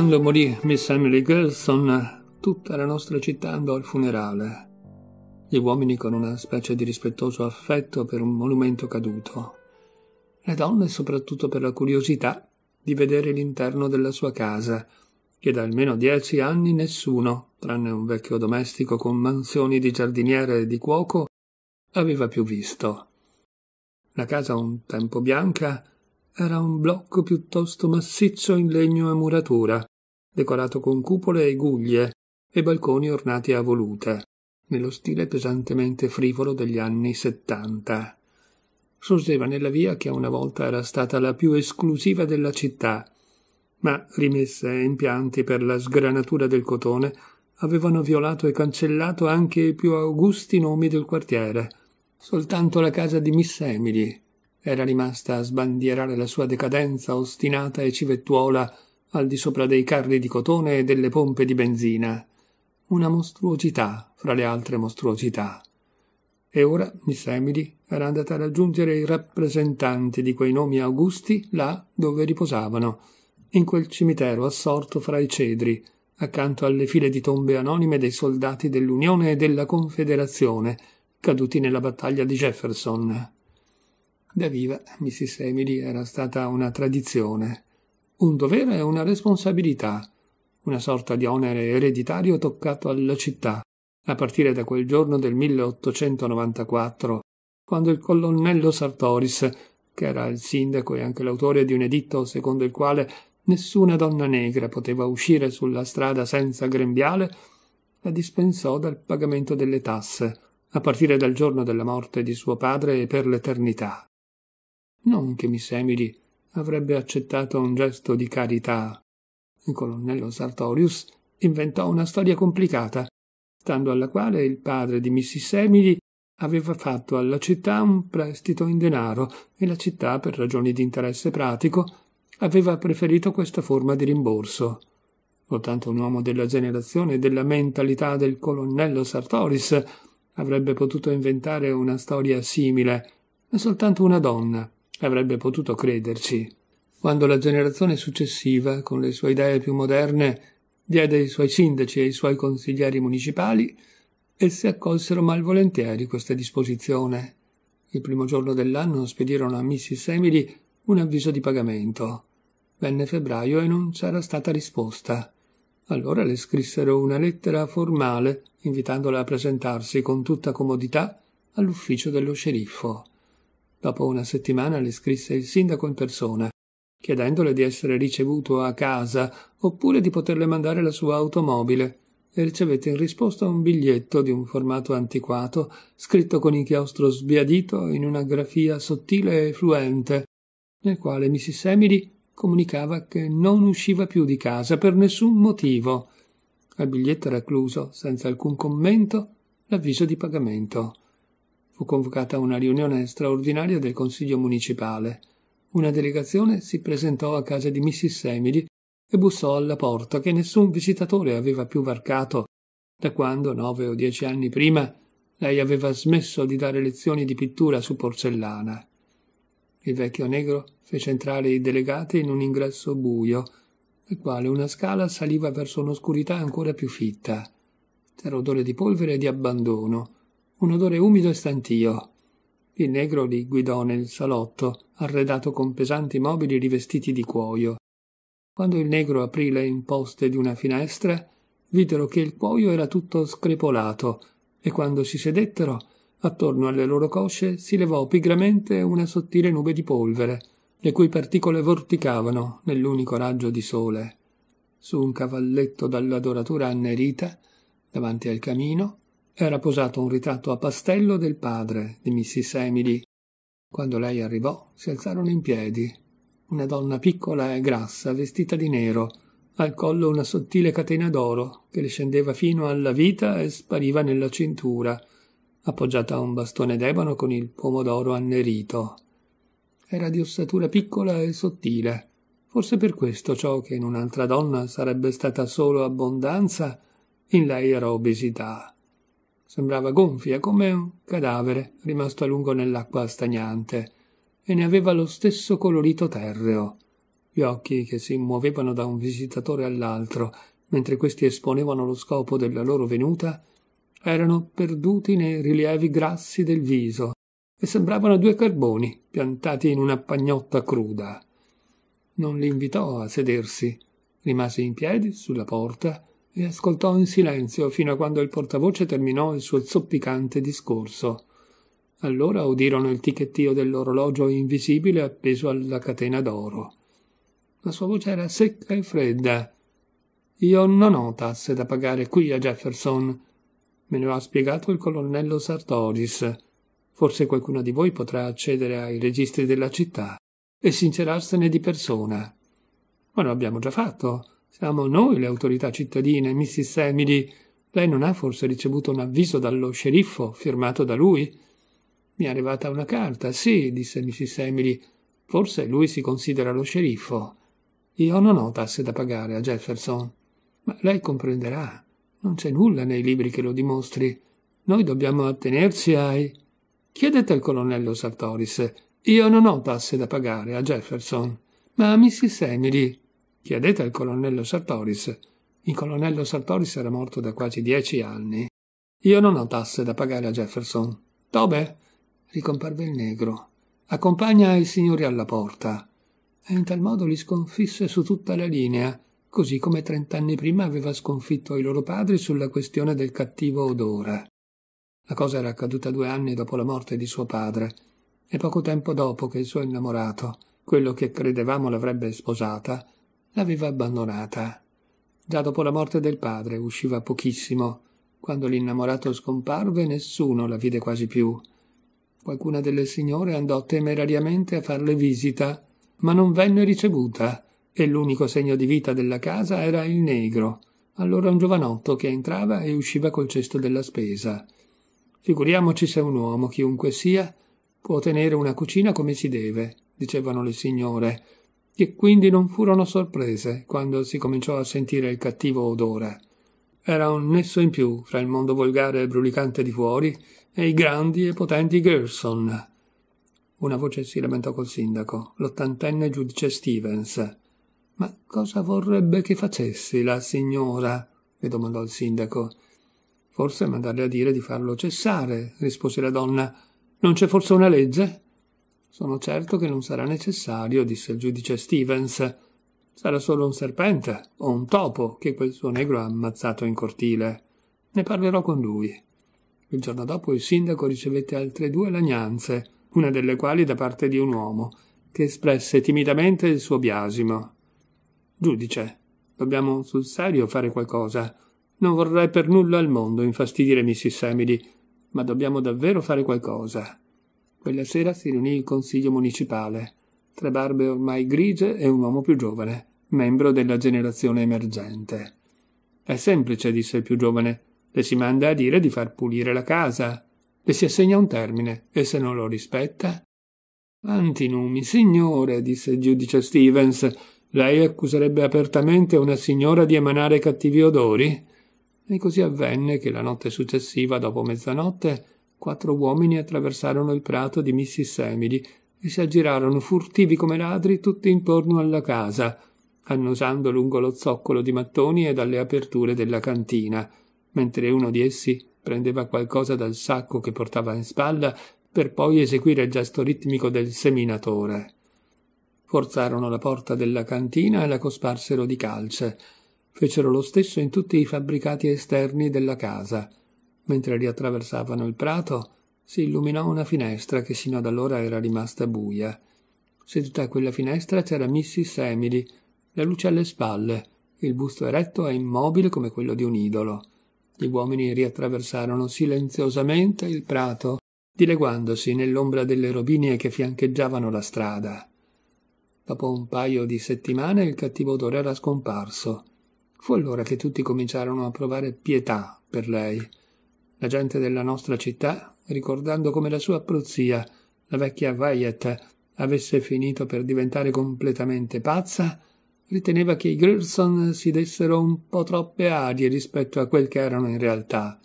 Quando morì Miss Emily Gerson, tutta la nostra città andò al funerale. Gli uomini con una specie di rispettoso affetto per un monumento caduto. Le donne soprattutto per la curiosità di vedere l'interno della sua casa, che da almeno dieci anni nessuno, tranne un vecchio domestico con mansioni di giardiniere e di cuoco, aveva più visto. La casa un tempo bianca era un blocco piuttosto massiccio in legno e muratura, decorato con cupole e guglie e balconi ornati a volute, nello stile pesantemente frivolo degli anni settanta. Sorgeva nella via che una volta era stata la più esclusiva della città, ma rimesse e impianti per la sgranatura del cotone avevano violato e cancellato anche i più augusti nomi del quartiere. Soltanto la casa di Miss Emily era rimasta a sbandierare la sua decadenza ostinata e civettuola al di sopra dei carri di cotone e delle pompe di benzina. Una mostruosità fra le altre mostruosità. E ora Miss Emily era andata a raggiungere i rappresentanti di quei nomi augusti là dove riposavano, in quel cimitero assorto fra i cedri, accanto alle file di tombe anonime dei soldati dell'Unione e della Confederazione, caduti nella battaglia di Jefferson. Da viva Mrs. Emily era stata una tradizione un dovere e una responsabilità, una sorta di onere ereditario toccato alla città, a partire da quel giorno del 1894, quando il colonnello Sartoris, che era il sindaco e anche l'autore di un editto secondo il quale nessuna donna negra poteva uscire sulla strada senza grembiale, la dispensò dal pagamento delle tasse, a partire dal giorno della morte di suo padre e per l'eternità. Non che mi semili avrebbe accettato un gesto di carità. Il colonnello Sartorius inventò una storia complicata, stando alla quale il padre di Mrs. Emily aveva fatto alla città un prestito in denaro e la città, per ragioni di interesse pratico, aveva preferito questa forma di rimborso. Soltanto un uomo della generazione e della mentalità del colonnello Sartoris avrebbe potuto inventare una storia simile, ma soltanto una donna, avrebbe potuto crederci, quando la generazione successiva, con le sue idee più moderne, diede i suoi sindaci e i suoi consiglieri municipali, essi accolsero malvolentieri questa disposizione. Il primo giorno dell'anno spedirono a Mrs. Emily un avviso di pagamento. Venne febbraio e non c'era stata risposta. Allora le scrissero una lettera formale invitandola a presentarsi con tutta comodità all'ufficio dello sceriffo. Dopo una settimana le scrisse il sindaco in persona, chiedendole di essere ricevuto a casa oppure di poterle mandare la sua automobile, e ricevette in risposta un biglietto di un formato antiquato, scritto con inchiostro sbiadito in una grafia sottile e fluente, nel quale Mrs. Emily comunicava che non usciva più di casa per nessun motivo. Al biglietto era cluso, senza alcun commento, l'avviso di pagamento fu convocata una riunione straordinaria del Consiglio municipale. Una delegazione si presentò a casa di Mrs. Semili e bussò alla porta che nessun visitatore aveva più varcato da quando, nove o dieci anni prima, lei aveva smesso di dare lezioni di pittura su porcellana. Il vecchio negro fece entrare i delegati in un ingresso buio, dal quale una scala saliva verso un'oscurità ancora più fitta. C'era odore di polvere e di abbandono un odore umido e stantio. Il negro li guidò nel salotto, arredato con pesanti mobili rivestiti di cuoio. Quando il negro aprì le imposte di una finestra, videro che il cuoio era tutto screpolato, e quando si sedettero, attorno alle loro cosce si levò pigramente una sottile nube di polvere, le cui particole vorticavano nell'unico raggio di sole. Su un cavalletto dalla doratura annerita, davanti al camino, era posato un ritratto a pastello del padre di Mrs. Emily. Quando lei arrivò, si alzarono in piedi. Una donna piccola e grassa, vestita di nero, al collo una sottile catena d'oro che le scendeva fino alla vita e spariva nella cintura, appoggiata a un bastone d'ebano con il pomodoro annerito. Era di ossatura piccola e sottile. Forse per questo ciò che in un'altra donna sarebbe stata solo abbondanza, in lei era obesità. Sembrava gonfia come un cadavere rimasto a lungo nell'acqua stagnante e ne aveva lo stesso colorito terreo. Gli occhi che si muovevano da un visitatore all'altro mentre questi esponevano lo scopo della loro venuta erano perduti nei rilievi grassi del viso e sembravano due carboni piantati in una pagnotta cruda. Non li invitò a sedersi, rimase in piedi sulla porta e ascoltò in silenzio fino a quando il portavoce terminò il suo zoppicante discorso. Allora udirono il ticchettio dell'orologio invisibile appeso alla catena d'oro. La sua voce era secca e fredda. Io non ho tasse da pagare qui a Jefferson. Me lo ha spiegato il colonnello Sartoris. Forse qualcuno di voi potrà accedere ai registri della città e sincerarsene di persona. Ma lo abbiamo già fatto. Siamo noi le autorità cittadine, Mrs. Emily. Lei non ha forse ricevuto un avviso dallo sceriffo firmato da lui? Mi è arrivata una carta, sì, disse Mrs. Emily. Forse lui si considera lo sceriffo. Io non ho tasse da pagare a Jefferson. Ma lei comprenderà. Non c'è nulla nei libri che lo dimostri. Noi dobbiamo attenerci ai. Chiedete al colonnello Sartoris. Io non ho tasse da pagare a Jefferson. Ma Mrs. Emily. Chiedete al colonnello Sartoris. Il colonnello Sartoris era morto da quasi dieci anni. Io non ho tasse da pagare a Jefferson. Tobe? ricomparve il negro. Accompagna i signori alla porta. E in tal modo li sconfisse su tutta la linea, così come trent'anni prima aveva sconfitto i loro padri sulla questione del cattivo odore. La cosa era accaduta due anni dopo la morte di suo padre, e poco tempo dopo che il suo innamorato, quello che credevamo l'avrebbe sposata, l'aveva abbandonata. Già dopo la morte del padre usciva pochissimo. Quando l'innamorato scomparve nessuno la vide quasi più. Qualcuna delle signore andò temerariamente a farle visita, ma non venne ricevuta, e l'unico segno di vita della casa era il negro, allora un giovanotto che entrava e usciva col cesto della spesa. Figuriamoci se un uomo, chiunque sia, può tenere una cucina come si deve, dicevano le signore, che quindi non furono sorprese quando si cominciò a sentire il cattivo odore. Era un nesso in più fra il mondo volgare e brulicante di fuori e i grandi e potenti Gerson. Una voce si lamentò col sindaco, l'ottantenne giudice Stevens. Ma cosa vorrebbe che facessi la signora? le domandò il sindaco. Forse mandarle a dire di farlo cessare, rispose la donna. Non c'è forse una legge? Sono certo che non sarà necessario, disse il giudice Stevens. Sarà solo un serpente o un topo che quel suo negro ha ammazzato in cortile. Ne parlerò con lui. Il giorno dopo il sindaco ricevette altre due lagnanze, una delle quali da parte di un uomo, che espresse timidamente il suo biasimo. Giudice, dobbiamo sul serio fare qualcosa. Non vorrei per nulla al mondo infastidire Mrs. Emily, ma dobbiamo davvero fare qualcosa. Quella sera si riunì il consiglio municipale, tre barbe ormai grigie e un uomo più giovane, membro della generazione emergente. È semplice, disse il più giovane, le si manda a dire di far pulire la casa, le si assegna un termine, e se non lo rispetta? Antinumi, signore, disse il giudice Stevens, lei accuserebbe apertamente una signora di emanare cattivi odori? E così avvenne che la notte successiva, dopo mezzanotte, quattro uomini attraversarono il prato di Missis e si aggirarono furtivi come ladri tutti intorno alla casa, annusando lungo lo zoccolo di mattoni e dalle aperture della cantina, mentre uno di essi prendeva qualcosa dal sacco che portava in spalla per poi eseguire il gesto ritmico del seminatore. Forzarono la porta della cantina e la cosparsero di calce. Fecero lo stesso in tutti i fabbricati esterni della casa mentre riattraversavano il prato, si illuminò una finestra che sino ad allora era rimasta buia. Seduta a quella finestra c'era Mrs. Emily, la luce alle spalle, il busto eretto e immobile come quello di un idolo. Gli uomini riattraversarono silenziosamente il prato, dileguandosi nell'ombra delle robinie che fiancheggiavano la strada. Dopo un paio di settimane il cattivo odore era scomparso. Fu allora che tutti cominciarono a provare pietà per lei la gente della nostra città, ricordando come la sua prozia, la vecchia Wyatt, avesse finito per diventare completamente pazza, riteneva che i Grierson si dessero un po' troppe arie rispetto a quel che erano in realtà.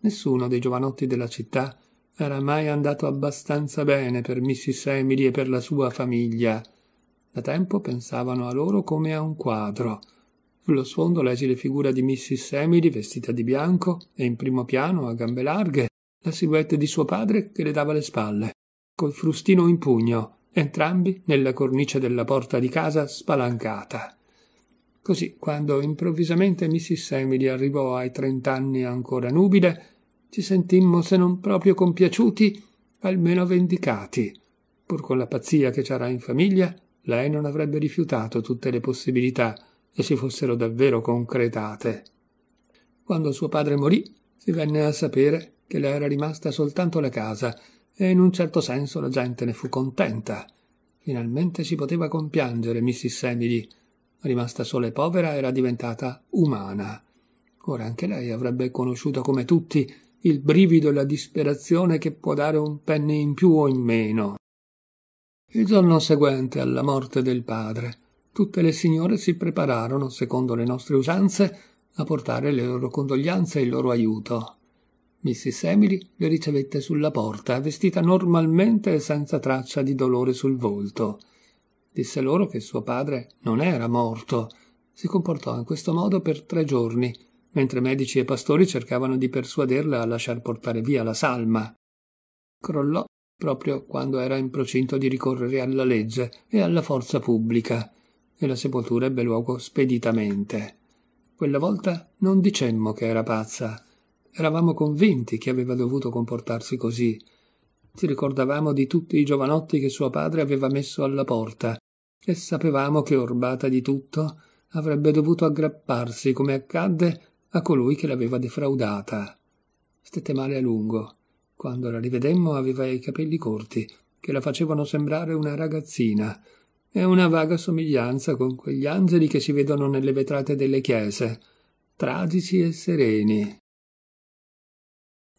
Nessuno dei giovanotti della città era mai andato abbastanza bene per Mrs. Emily e per la sua famiglia. Da tempo pensavano a loro come a un quadro, sullo sfondo l'esile figura di Mrs. Emily vestita di bianco e in primo piano, a gambe larghe, la silhouette di suo padre che le dava le spalle, col frustino in pugno, entrambi nella cornice della porta di casa spalancata. Così, quando improvvisamente Mrs. Emily arrivò ai trent'anni ancora nubile, ci sentimmo, se non proprio compiaciuti, almeno vendicati. Pur con la pazzia che c'era in famiglia, lei non avrebbe rifiutato tutte le possibilità e si fossero davvero concretate. Quando suo padre morì, si venne a sapere che le era rimasta soltanto la casa, e in un certo senso la gente ne fu contenta. Finalmente si poteva compiangere Mrs. Semily. Rimasta sola e povera, era diventata umana. Ora anche lei avrebbe conosciuto come tutti il brivido e la disperazione che può dare un penny in più o in meno. Il giorno seguente alla morte del padre, tutte le signore si prepararono, secondo le nostre usanze, a portare le loro condoglianze e il loro aiuto. Mrs. Emily le ricevette sulla porta, vestita normalmente e senza traccia di dolore sul volto. Disse loro che suo padre non era morto. Si comportò in questo modo per tre giorni, mentre medici e pastori cercavano di persuaderla a lasciar portare via la salma. Crollò proprio quando era in procinto di ricorrere alla legge e alla forza pubblica e la sepoltura ebbe luogo speditamente. Quella volta non dicemmo che era pazza, eravamo convinti che aveva dovuto comportarsi così. Ci ricordavamo di tutti i giovanotti che suo padre aveva messo alla porta e sapevamo che, orbata di tutto, avrebbe dovuto aggrapparsi, come accadde, a colui che l'aveva defraudata. Stette male a lungo. Quando la rivedemmo aveva i capelli corti, che la facevano sembrare una ragazzina, e una vaga somiglianza con quegli angeli che si vedono nelle vetrate delle chiese, tragici e sereni.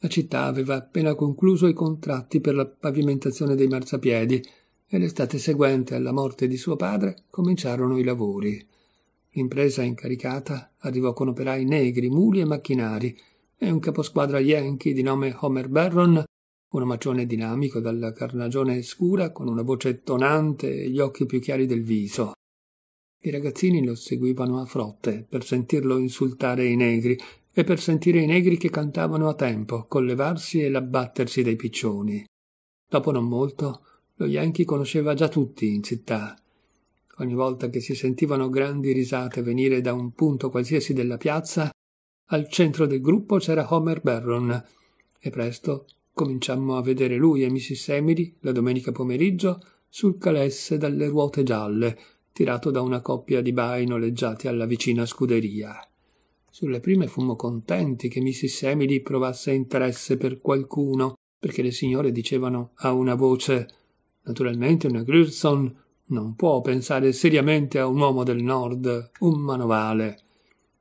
La città aveva appena concluso i contratti per la pavimentazione dei marciapiedi e l'estate seguente alla morte di suo padre cominciarono i lavori. L'impresa incaricata arrivò con operai negri, muli e macchinari e un caposquadra yankee di nome Homer Barron un omaccione dinamico dalla carnagione scura con una voce tonante e gli occhi più chiari del viso. I ragazzini lo seguivano a frotte per sentirlo insultare i negri e per sentire i negri che cantavano a tempo, col levarsi e l'abbattersi dei piccioni. Dopo non molto, lo Yankee conosceva già tutti in città. Ogni volta che si sentivano grandi risate venire da un punto qualsiasi della piazza, al centro del gruppo c'era Homer Barron, e presto cominciammo a vedere lui e Mrs. Emily la domenica pomeriggio sul calesse dalle ruote gialle, tirato da una coppia di bai noleggiati alla vicina scuderia. Sulle prime fummo contenti che Mrs. Emily provasse interesse per qualcuno, perché le signore dicevano a una voce Naturalmente una Grierson non può pensare seriamente a un uomo del nord, un manovale.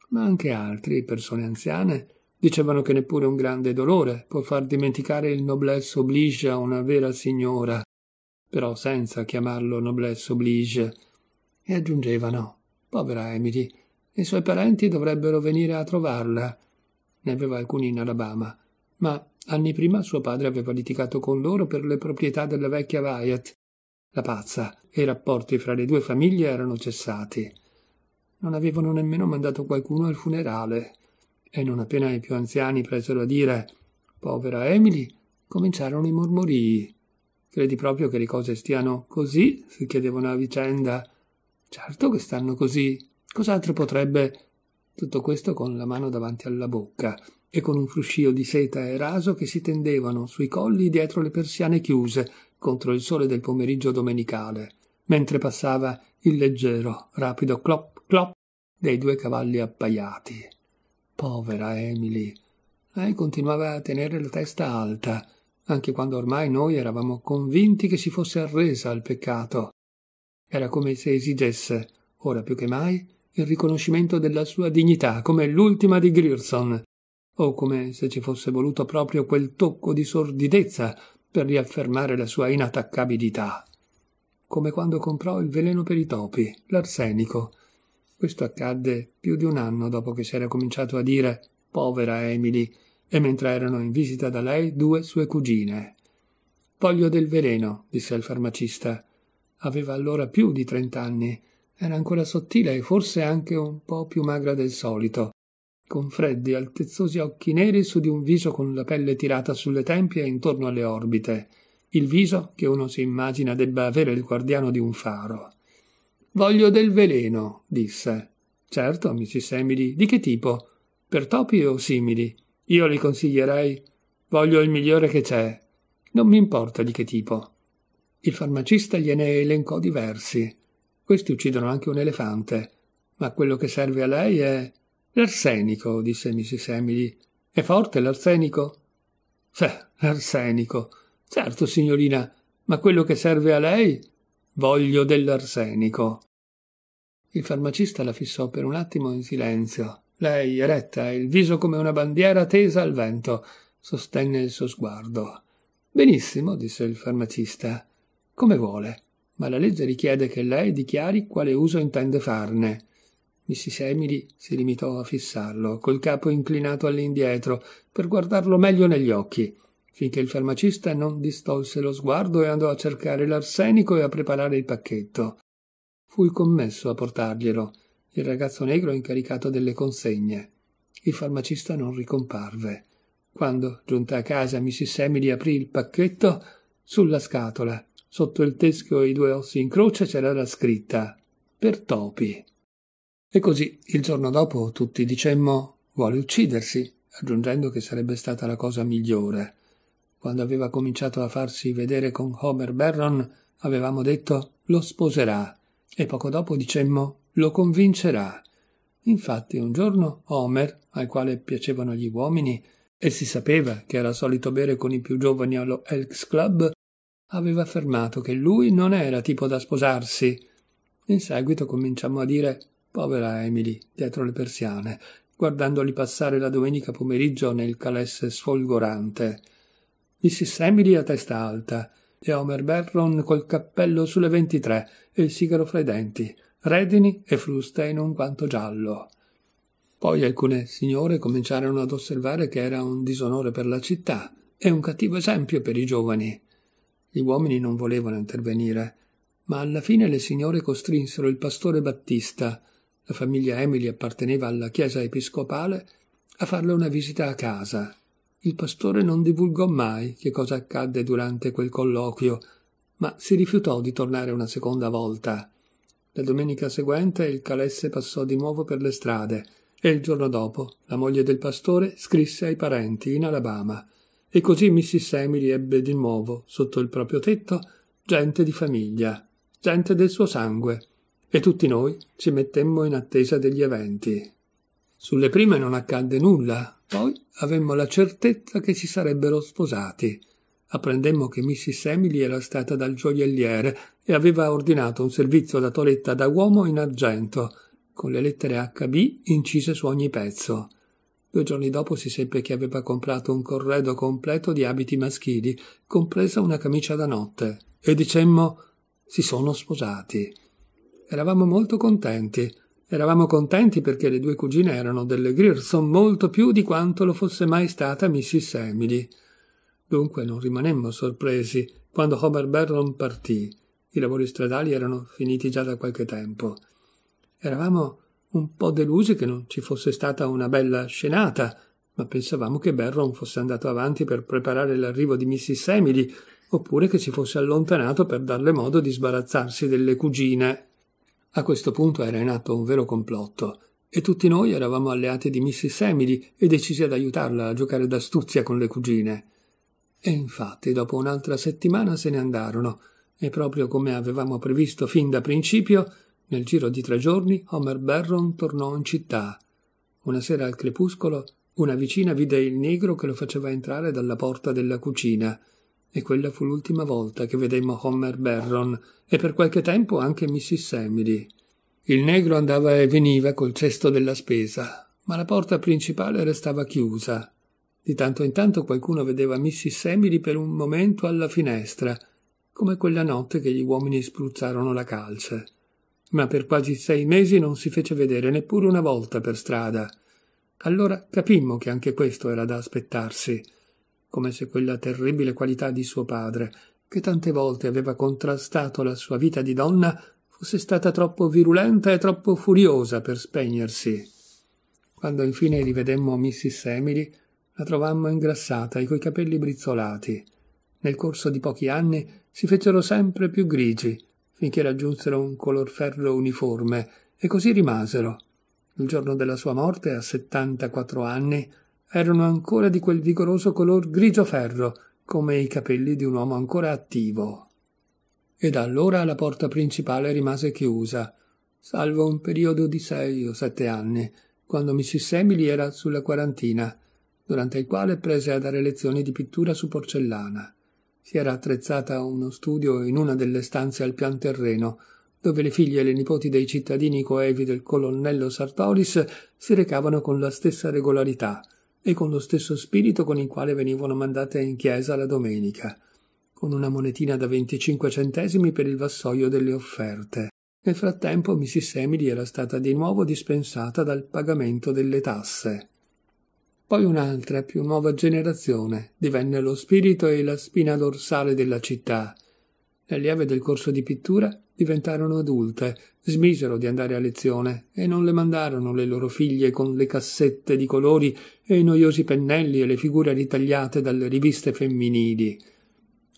Ma anche altri, persone anziane, Dicevano che neppure un grande dolore può far dimenticare il noblesse oblige a una vera signora, però senza chiamarlo noblesse oblige. E aggiungevano, povera Emily, i suoi parenti dovrebbero venire a trovarla. Ne aveva alcuni in Alabama, ma anni prima suo padre aveva litigato con loro per le proprietà della vecchia Wyatt. La pazza e i rapporti fra le due famiglie erano cessati. Non avevano nemmeno mandato qualcuno al funerale e non appena i più anziani presero a dire povera Emily, cominciarono i mormorii. Credi proprio che le cose stiano così? si chiedevano a vicenda. Certo che stanno così. Cos'altro potrebbe. Tutto questo con la mano davanti alla bocca e con un fruscio di seta e raso che si tendevano sui colli dietro le persiane chiuse contro il sole del pomeriggio domenicale, mentre passava il leggero, rapido clop clop dei due cavalli appaiati. Povera Emily. Lei continuava a tenere la testa alta, anche quando ormai noi eravamo convinti che si fosse arresa al peccato. Era come se esigesse, ora più che mai, il riconoscimento della sua dignità come l'ultima di Grierson, o come se ci fosse voluto proprio quel tocco di sordidezza per riaffermare la sua inattaccabilità. Come quando comprò il veleno per i topi, l'arsenico, questo accadde più di un anno dopo che si era cominciato a dire povera Emily e mentre erano in visita da lei due sue cugine. Voglio del veleno, disse il farmacista. Aveva allora più di trent'anni, era ancora sottile e forse anche un po più magra del solito, con freddi, altezzosi occhi neri su di un viso con la pelle tirata sulle tempie e intorno alle orbite, il viso che uno si immagina debba avere il guardiano di un faro. Voglio del veleno, disse. Certo, amici semili. Di che tipo? Per topi o simili? Io li consiglierei. Voglio il migliore che c'è. Non mi importa di che tipo. Il farmacista gliene elencò diversi. Questi uccidono anche un elefante. Ma quello che serve a lei è. L'arsenico, disse Mrs. Emily. È forte l'arsenico? Sì, l'arsenico. Certo, signorina, ma quello che serve a lei Voglio dell'arsenico. Il farmacista la fissò per un attimo in silenzio. Lei, eretta, il viso come una bandiera tesa al vento, sostenne il suo sguardo. Benissimo, disse il farmacista. Come vuole, ma la legge richiede che lei dichiari quale uso intende farne. Mrs. Emily si limitò a fissarlo, col capo inclinato all'indietro, per guardarlo meglio negli occhi finché il farmacista non distolse lo sguardo e andò a cercare l'arsenico e a preparare il pacchetto. Fu il commesso a portarglielo, il ragazzo negro incaricato delle consegne. Il farmacista non ricomparve. Quando, giunta a casa, Mrs. Emily aprì il pacchetto, sulla scatola, sotto il teschio e i due ossi in croce, c'era la scritta Per topi. E così, il giorno dopo, tutti dicemmo vuole uccidersi, aggiungendo che sarebbe stata la cosa migliore quando aveva cominciato a farsi vedere con Homer Barron, avevamo detto lo sposerà e poco dopo dicemmo lo convincerà. Infatti un giorno Homer, al quale piacevano gli uomini, e si sapeva che era solito bere con i più giovani allo Elks Club, aveva affermato che lui non era tipo da sposarsi. In seguito cominciammo a dire povera Emily dietro le persiane, guardandoli passare la domenica pomeriggio nel calesse sfolgorante. Mrs. Emily a testa alta e Homer Barron col cappello sulle ventitré e il sigaro fra i denti, redini e frusta in un guanto giallo. Poi alcune signore cominciarono ad osservare che era un disonore per la città e un cattivo esempio per i giovani. Gli uomini non volevano intervenire, ma alla fine le signore costrinsero il pastore Battista, la famiglia Emily apparteneva alla chiesa episcopale, a farle una visita a casa. Il pastore non divulgò mai che cosa accadde durante quel colloquio, ma si rifiutò di tornare una seconda volta. La domenica seguente il calesse passò di nuovo per le strade e il giorno dopo la moglie del pastore scrisse ai parenti in Alabama e così Mrs. Semili ebbe di nuovo sotto il proprio tetto gente di famiglia, gente del suo sangue e tutti noi ci mettemmo in attesa degli eventi. Sulle prime non accadde nulla, poi avemmo la certezza che si sarebbero sposati. Apprendemmo che Mrs. Emily era stata dal gioielliere e aveva ordinato un servizio da toletta da uomo in argento, con le lettere HB incise su ogni pezzo. Due giorni dopo si seppe che aveva comprato un corredo completo di abiti maschili, compresa una camicia da notte, e dicemmo si sono sposati. Eravamo molto contenti. Eravamo contenti perché le due cugine erano delle Grierson molto più di quanto lo fosse mai stata Mrs. Emily. Dunque non rimanemmo sorpresi quando Hobart Barron partì. I lavori stradali erano finiti già da qualche tempo. Eravamo un po' delusi che non ci fosse stata una bella scenata, ma pensavamo che Barron fosse andato avanti per preparare l'arrivo di Mrs. Emily, oppure che si fosse allontanato per darle modo di sbarazzarsi delle cugine a questo punto era in atto un vero complotto, e tutti noi eravamo alleati di Mrs. Emily e decisi ad aiutarla a giocare d'astuzia con le cugine. E infatti, dopo un'altra settimana se ne andarono, e proprio come avevamo previsto fin da principio, nel giro di tre giorni Homer Barron tornò in città. Una sera al crepuscolo, una vicina vide il negro che lo faceva entrare dalla porta della cucina e quella fu l'ultima volta che vedemmo Homer Barron e per qualche tempo anche Mrs. Emily. Il negro andava e veniva col cesto della spesa, ma la porta principale restava chiusa. Di tanto in tanto qualcuno vedeva Mrs. Emily per un momento alla finestra, come quella notte che gli uomini spruzzarono la calce. Ma per quasi sei mesi non si fece vedere neppure una volta per strada. Allora capimmo che anche questo era da aspettarsi come se quella terribile qualità di suo padre, che tante volte aveva contrastato la sua vita di donna, fosse stata troppo virulenta e troppo furiosa per spegnersi. Quando infine rivedemmo Mrs. Emily, la trovammo ingrassata e coi capelli brizzolati. Nel corso di pochi anni si fecero sempre più grigi, finché raggiunsero un color ferro uniforme, e così rimasero. Il giorno della sua morte, a 74 anni, erano ancora di quel vigoroso color grigio ferro, come i capelli di un uomo ancora attivo. E da allora la porta principale rimase chiusa, salvo un periodo di sei o sette anni, quando Mrs. Emily era sulla quarantina, durante il quale prese a dare lezioni di pittura su porcellana. Si era attrezzata uno studio in una delle stanze al pian terreno, dove le figlie e le nipoti dei cittadini coevi del colonnello Sartoris si recavano con la stessa regolarità, e con lo stesso spirito con il quale venivano mandate in chiesa la domenica, con una monetina da 25 centesimi per il vassoio delle offerte. Nel frattempo Mrs. Emily era stata di nuovo dispensata dal pagamento delle tasse. Poi un'altra, più nuova generazione, divenne lo spirito e la spina dorsale della città. Nel lieve del corso di pittura diventarono adulte, smisero di andare a lezione e non le mandarono le loro figlie con le cassette di colori e i noiosi pennelli e le figure ritagliate dalle riviste femminili.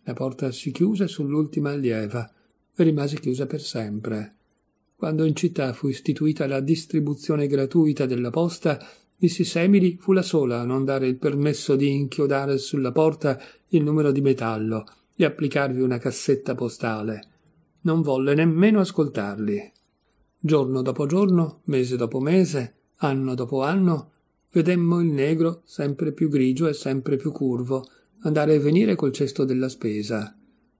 La porta si chiuse sull'ultima allieva e rimase chiusa per sempre. Quando in città fu istituita la distribuzione gratuita della posta, Mrs. Emily fu la sola a non dare il permesso di inchiodare sulla porta il numero di metallo e applicarvi una cassetta postale non volle nemmeno ascoltarli. Giorno dopo giorno, mese dopo mese, anno dopo anno, vedemmo il negro, sempre più grigio e sempre più curvo, andare e venire col cesto della spesa.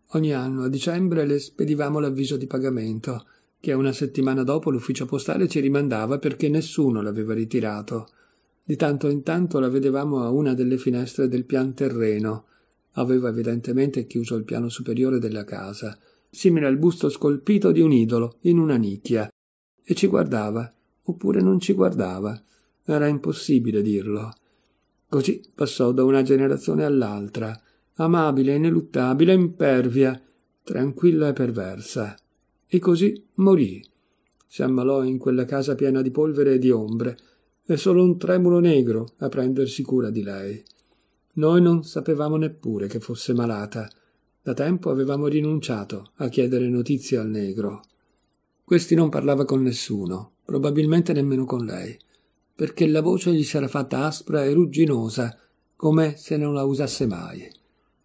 Ogni anno a dicembre le spedivamo l'avviso di pagamento, che una settimana dopo l'ufficio postale ci rimandava perché nessuno l'aveva ritirato. Di tanto in tanto la vedevamo a una delle finestre del pian terreno. Aveva evidentemente chiuso il piano superiore della casa simile al busto scolpito di un idolo in una nicchia, e ci guardava, oppure non ci guardava. Era impossibile dirlo. Così passò da una generazione all'altra, amabile, ineluttabile, impervia, tranquilla e perversa. E così morì. Si ammalò in quella casa piena di polvere e di ombre, e solo un tremulo negro a prendersi cura di lei. Noi non sapevamo neppure che fosse malata, da tempo avevamo rinunciato a chiedere notizie al negro. Questi non parlava con nessuno, probabilmente nemmeno con lei, perché la voce gli s'era fatta aspra e rugginosa, come se non la usasse mai.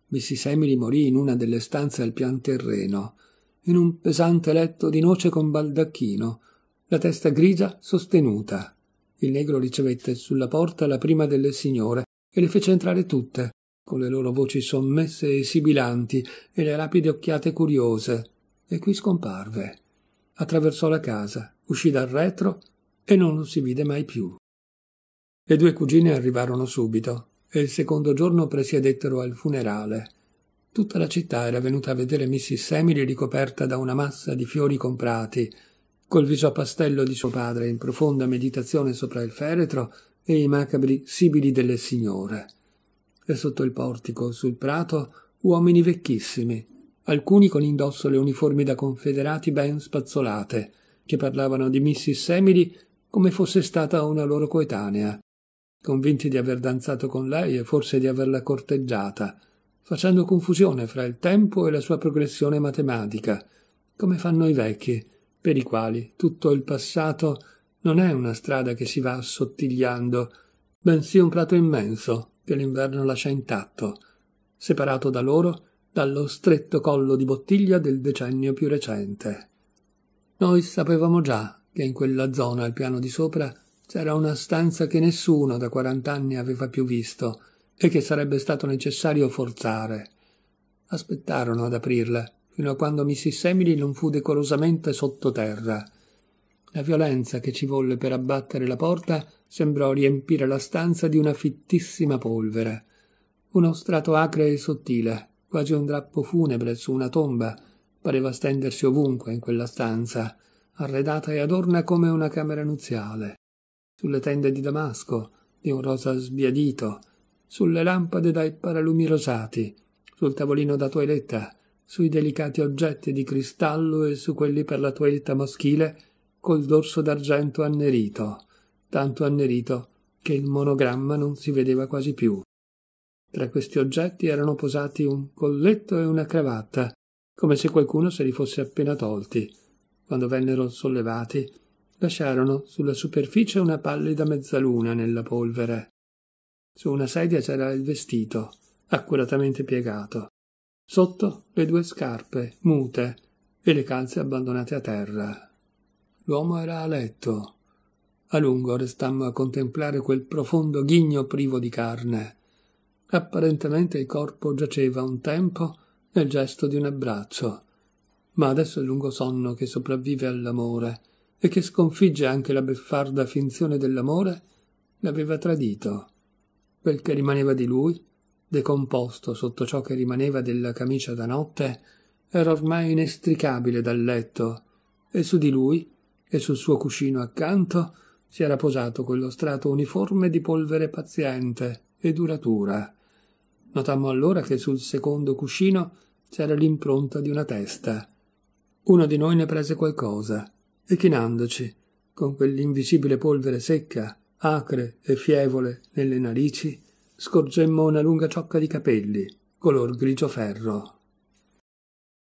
Mrs. Emily morì in una delle stanze al pian terreno, in un pesante letto di noce con baldacchino, la testa grigia sostenuta. Il negro ricevette sulla porta la prima delle signore e le fece entrare tutte, con le loro voci sommesse e sibilanti e le rapide occhiate curiose, e qui scomparve. Attraversò la casa, uscì dal retro e non lo si vide mai più. Le due cugine arrivarono subito e il secondo giorno presiedettero al funerale. Tutta la città era venuta a vedere Mrs. Emily ricoperta da una massa di fiori comprati, col viso a pastello di suo padre in profonda meditazione sopra il feretro e i macabri sibili delle signore e sotto il portico, sul prato, uomini vecchissimi, alcuni con indosso le uniformi da confederati ben spazzolate, che parlavano di Mrs. Semili come fosse stata una loro coetanea, convinti di aver danzato con lei e forse di averla corteggiata, facendo confusione fra il tempo e la sua progressione matematica, come fanno i vecchi, per i quali tutto il passato non è una strada che si va assottigliando, bensì un prato immenso che l'inverno lascia intatto, separato da loro dallo stretto collo di bottiglia del decennio più recente. Noi sapevamo già che in quella zona al piano di sopra c'era una stanza che nessuno da quarant'anni aveva più visto e che sarebbe stato necessario forzare. Aspettarono ad aprirla fino a quando Mrs. Emily non fu decorosamente sottoterra. La violenza che ci volle per abbattere la porta sembrò riempire la stanza di una fittissima polvere. Uno strato acre e sottile, quasi un drappo funebre su una tomba, pareva stendersi ovunque in quella stanza, arredata e adorna come una camera nuziale. Sulle tende di damasco, di un rosa sbiadito, sulle lampade dai paralumi rosati, sul tavolino da toeletta, sui delicati oggetti di cristallo e su quelli per la toeletta maschile col dorso d'argento annerito tanto annerito che il monogramma non si vedeva quasi più. Tra questi oggetti erano posati un colletto e una cravatta, come se qualcuno se li fosse appena tolti. Quando vennero sollevati, lasciarono sulla superficie una pallida mezzaluna nella polvere. Su una sedia c'era il vestito, accuratamente piegato. Sotto le due scarpe, mute, e le calze abbandonate a terra. L'uomo era a letto, a lungo restammo a contemplare quel profondo ghigno privo di carne. Apparentemente il corpo giaceva un tempo nel gesto di un abbraccio, ma adesso il lungo sonno che sopravvive all'amore e che sconfigge anche la beffarda finzione dell'amore l'aveva tradito. Quel che rimaneva di lui, decomposto sotto ciò che rimaneva della camicia da notte, era ormai inestricabile dal letto, e su di lui, e sul suo cuscino accanto, si era posato quello strato uniforme di polvere paziente e duratura. Notammo allora che sul secondo cuscino c'era l'impronta di una testa. Uno di noi ne prese qualcosa e chinandoci, con quell'invisibile polvere secca, acre e fievole nelle narici, scorgemmo una lunga ciocca di capelli, color grigio ferro,